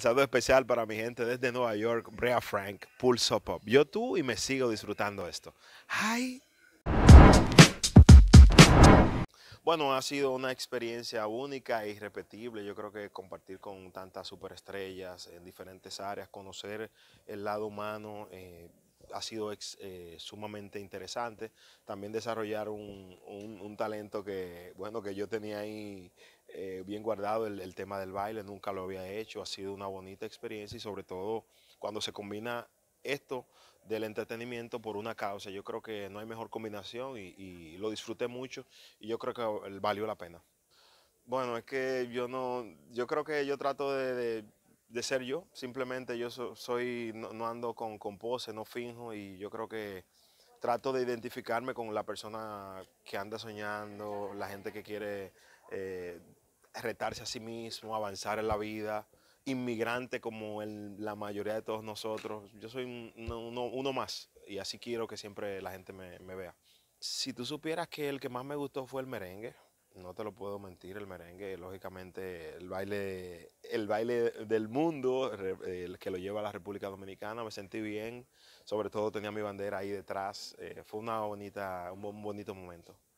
saludo especial para mi gente desde Nueva York, Brea Frank, Pulso Pop. Yo tú y me sigo disfrutando esto. ¡Ay! Bueno, ha sido una experiencia única e irrepetible. Yo creo que compartir con tantas superestrellas en diferentes áreas, conocer el lado humano, eh, ha sido eh, sumamente interesante. También desarrollar un, un, talento que, bueno, que yo tenía ahí eh, bien guardado el, tema del baile, nunca lo había hecho, ha sido una bonita experiencia y sobre todo cuando se combina esto del entretenimiento por una causa, yo creo que no hay mejor combinación y, lo disfruté mucho y yo creo que valió la pena. Bueno, es que yo no, yo creo que yo trato de, ser yo, simplemente yo soy, no, ando con, con pose, no finjo y yo creo que trato de identificarme con la persona que anda soñando, la gente que quiere eh, retarse a sí mismo, avanzar en la vida, inmigrante como el, la mayoría de todos nosotros. Yo soy uno, más y así quiero que siempre la gente me, vea. Si tú supieras que el que más me gustó fue el merengue, no te lo puedo mentir, el merengue, lógicamente, el baile, el baile del mundo, el que lo lleva a la República Dominicana, me sentí bien, sobre todo tenía mi bandera ahí detrás, eh, fue una bonita, un bonito momento.